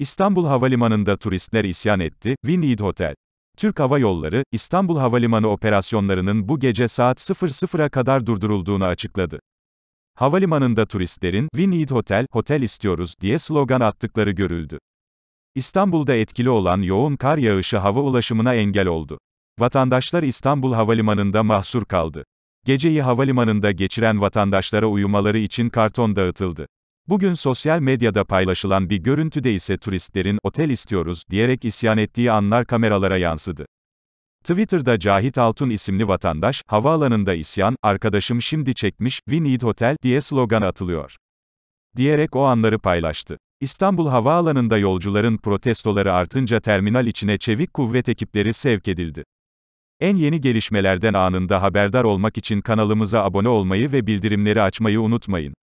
İstanbul Havalimanı'nda turistler isyan etti, Win Hotel. Türk Hava Yolları, İstanbul Havalimanı operasyonlarının bu gece saat 00'a kadar durdurulduğunu açıkladı. Havalimanında turistlerin, We Need Hotel, Hotel istiyoruz diye slogan attıkları görüldü. İstanbul'da etkili olan yoğun kar yağışı hava ulaşımına engel oldu. Vatandaşlar İstanbul Havalimanı'nda mahsur kaldı. Geceyi havalimanında geçiren vatandaşlara uyumaları için karton dağıtıldı. Bugün sosyal medyada paylaşılan bir görüntüde ise turistlerin otel istiyoruz diyerek isyan ettiği anlar kameralara yansıdı. Twitter'da Cahit Altun isimli vatandaş, havaalanında isyan, arkadaşım şimdi çekmiş, we need hotel diye slogan atılıyor. Diyerek o anları paylaştı. İstanbul Havaalanı'nda yolcuların protestoları artınca terminal içine çevik kuvvet ekipleri sevk edildi. En yeni gelişmelerden anında haberdar olmak için kanalımıza abone olmayı ve bildirimleri açmayı unutmayın.